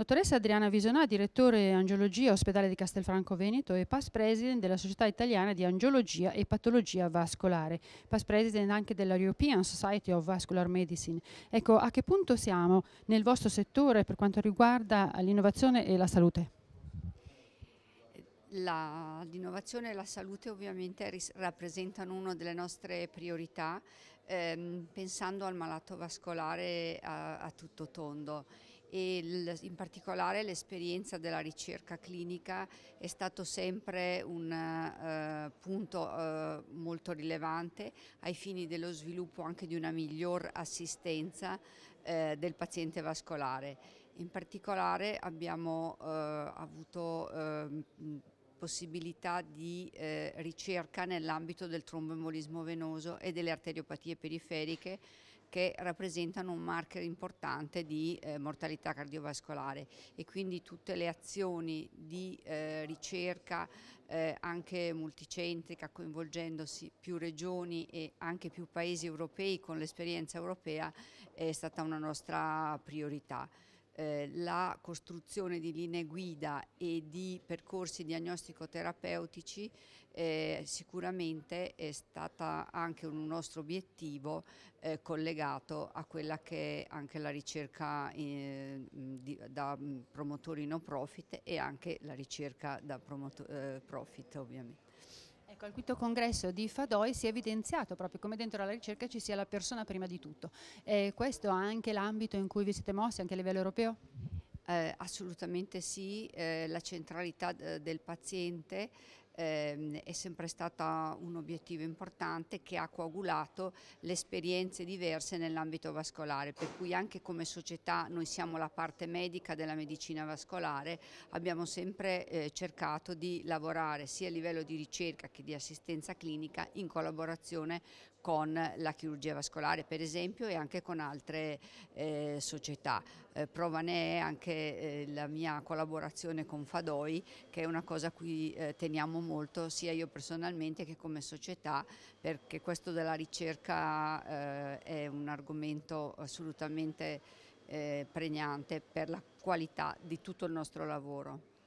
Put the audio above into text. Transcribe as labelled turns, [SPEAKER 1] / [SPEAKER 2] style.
[SPEAKER 1] Dottoressa Adriana Visionà, direttore angiologia ospedale di Castelfranco Veneto e past president della Società Italiana di Angiologia e Patologia Vascolare, past president anche della European Society of Vascular Medicine. Ecco, a che punto siamo nel vostro settore per quanto riguarda l'innovazione e la salute?
[SPEAKER 2] l'innovazione e la salute ovviamente rappresentano una delle nostre priorità ehm, pensando al malato vascolare a, a tutto tondo e in particolare l'esperienza della ricerca clinica è stato sempre un eh, punto eh, molto rilevante ai fini dello sviluppo anche di una miglior assistenza eh, del paziente vascolare. In particolare abbiamo eh, avuto ehm, possibilità di eh, ricerca nell'ambito del tromboembolismo venoso e delle arteriopatie periferiche che rappresentano un marker importante di eh, mortalità cardiovascolare e quindi tutte le azioni di eh, ricerca eh, anche multicentrica coinvolgendosi più regioni e anche più paesi europei con l'esperienza europea è stata una nostra priorità. Eh, la costruzione di linee guida e di percorsi diagnostico-terapeutici eh, sicuramente è stata anche un nostro obiettivo eh, collegato a quella che è anche la ricerca eh, di, da mm, promotori no profit e anche la ricerca da eh, profit ovviamente.
[SPEAKER 1] Ecco, al quinto congresso di Fadoi si è evidenziato proprio come dentro alla ricerca ci sia la persona prima di tutto. E questo è anche l'ambito in cui vi siete mossi, anche a livello europeo? Eh, assolutamente sì, eh, la centralità eh, del paziente
[SPEAKER 2] eh, è sempre stata un obiettivo importante che ha coagulato le esperienze diverse nell'ambito vascolare, per cui anche come società noi siamo la parte medica della medicina vascolare, abbiamo sempre eh, cercato di lavorare sia a livello di ricerca che di assistenza clinica in collaborazione con la chirurgia vascolare per esempio e anche con altre eh, società. Eh, prova ne è anche eh, la mia collaborazione con Fadoi che è una cosa a cui eh, teniamo molto molto sia io personalmente che come società perché questo della ricerca eh, è un argomento assolutamente eh, pregnante per la qualità di tutto il nostro lavoro.